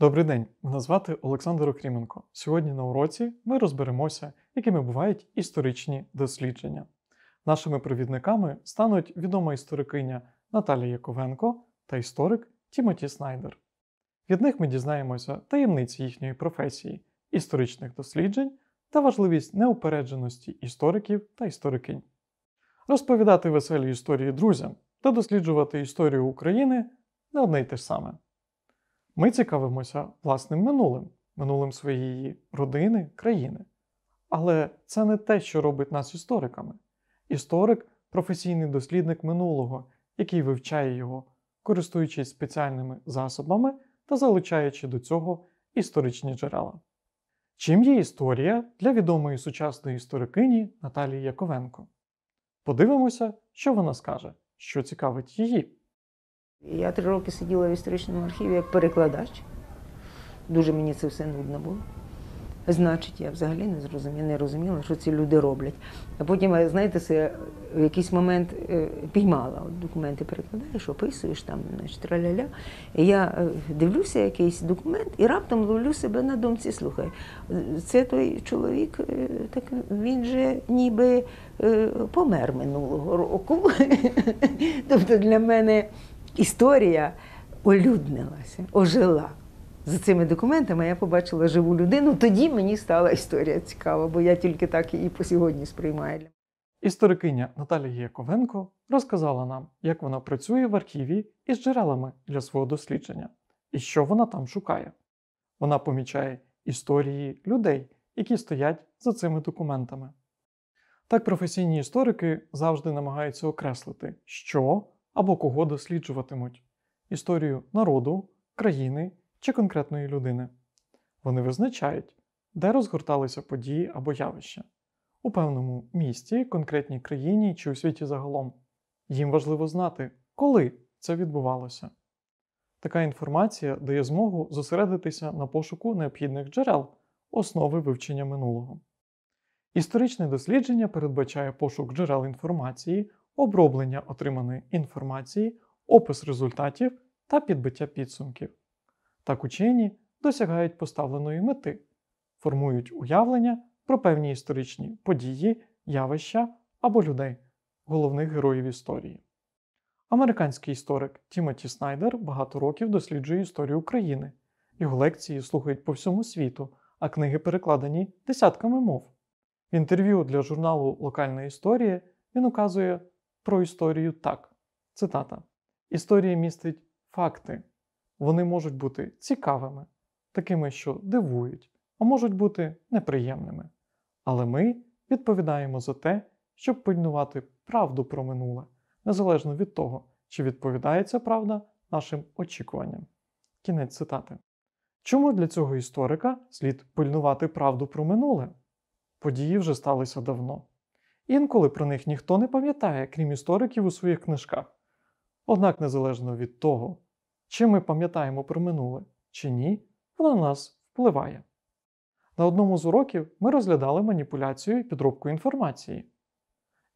Добрий день, мене звати Олександр Окріменко. Сьогодні на уроці ми розберемося, якими бувають історичні дослідження. Нашими провідниками стануть відома історикиня Наталія Яковенко та історик Тімоті Снайдер. Від них ми дізнаємося таємниці їхньої професії, історичних досліджень та важливість неупередженості істориків та історикинь. Розповідати веселі історії друзям та досліджувати історію України не одне й те ж саме. Ми цікавимося власним минулим, минулим своєї родини, країни. Але це не те, що робить нас істориками. Історик професійний дослідник минулого, який вивчає його, користуючись спеціальними засобами та залучаючи до цього історичні джерела. Чим є історія для відомої сучасної історикині Наталії Яковенко? Подивимося, що вона скаже, що цікавить її. Я три роки сиділа в історичному архіві як перекладач. Дуже мені це все нудно було. Значить, я взагалі не зрозуміла, не розуміла, що ці люди роблять. А потім, е, знаєте, це е, в якийсь момент е, піймала. Документи перекладаєш, описуєш там, значить, ля І Я дивлюся якийсь документ і раптом ловлю себе на думці, слухай, це той чоловік, так він же ніби помер минулого року. Тобто для мене історія олюднилася, ожила. За цими документами я побачила живу людину. Тоді мені стала історія цікава, бо я тільки так її по сьогодні сприймаю. Історикиня Наталія Яковенко розказала нам, як вона працює в архіві із джерелами для свого дослідження і що вона там шукає. Вона помічає історії людей, які стоять за цими документами. Так професійні історики завжди намагаються окреслити, що або кого досліджуватимуть історію народу, країни чи конкретної людини. Вони визначають, де розгорталися події або явища, у певному місті, конкретній країні чи у світі загалом. Їм важливо знати, коли це відбувалося. Така інформація дає змогу зосередитися на пошуку необхідних джерел, основи вивчення минулого. Історичне дослідження передбачає пошук джерел інформації оброблення отриманої інформації, опис результатів та підбиття підсумків. Так учені досягають поставленої мети, формують уявлення про певні історичні події, явища або людей, головних героїв історії. Американський історик Тімоті Снайдер багато років досліджує історію України. Його лекції слухають по всьому світу, а книги перекладені десятками мов. В інтерв'ю для журналу Локальна історія він указує про історію так. Цитата. Історія містить факти. Вони можуть бути цікавими, такими, що дивують, а можуть бути неприємними. Але ми відповідаємо за те, щоб пильнувати правду про минуле, незалежно від того, чи відповідається правда нашим очікуванням. Кінець цитати. Чому для цього історика слід пильнувати правду про минуле? Події вже сталися давно. Інколи про них ніхто не пам'ятає, крім істориків у своїх книжках. Однак, незалежно від того, чи ми пам'ятаємо про минуле чи ні, воно на нас впливає. На одному з уроків ми розглядали маніпуляцію і підробку інформації.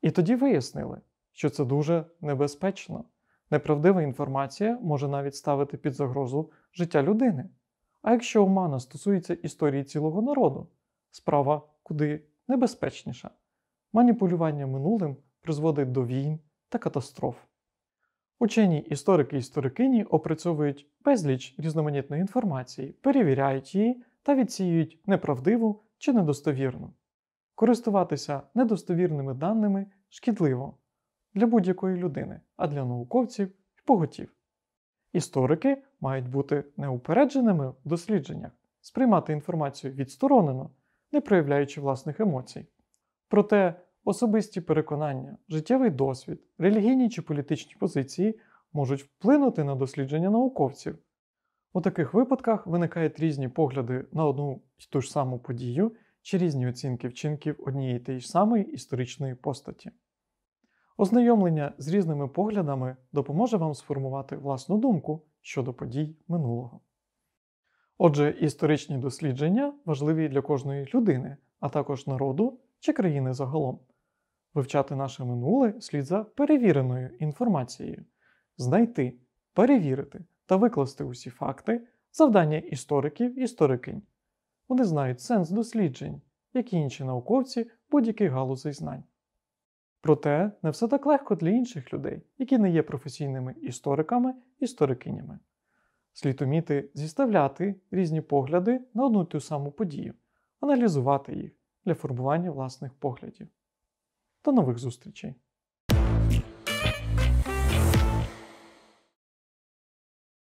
І тоді вияснили, що це дуже небезпечно. Неправдива інформація може навіть ставити під загрозу життя людини. А якщо омана стосується історії цілого народу, справа куди небезпечніша. Маніпулювання минулим призводить до війн та катастроф. Учені історики і історикині опрацьовують безліч різноманітної інформації, перевіряють її та відсіюють неправдиву чи недостовірну. Користуватися недостовірними даними шкідливо для будь-якої людини, а для науковців й поготів. Історики мають бути неупередженими в дослідженнях, сприймати інформацію відсторонено, не проявляючи власних емоцій. Проте Особисті переконання, життєвий досвід, релігійні чи політичні позиції можуть вплинути на дослідження науковців. У таких випадках виникають різні погляди на одну й ту ж саму подію чи різні оцінки вчинків однієї тієї ж самої історичної постаті. Ознайомлення з різними поглядами допоможе вам сформувати власну думку щодо подій минулого. Отже, історичні дослідження важливі для кожної людини, а також народу чи країни загалом вивчати наше минуле слід за перевіреною інформацією, знайти, перевірити та викласти усі факти завдання істориків історикинь. Вони знають сенс досліджень, як і інші науковці будь-яких галузей знань. Проте не все так легко для інших людей, які не є професійними істориками історикинями. Слід уміти зіставляти різні погляди на одну ту саму подію, аналізувати їх для формування власних поглядів. До нових зустрічей!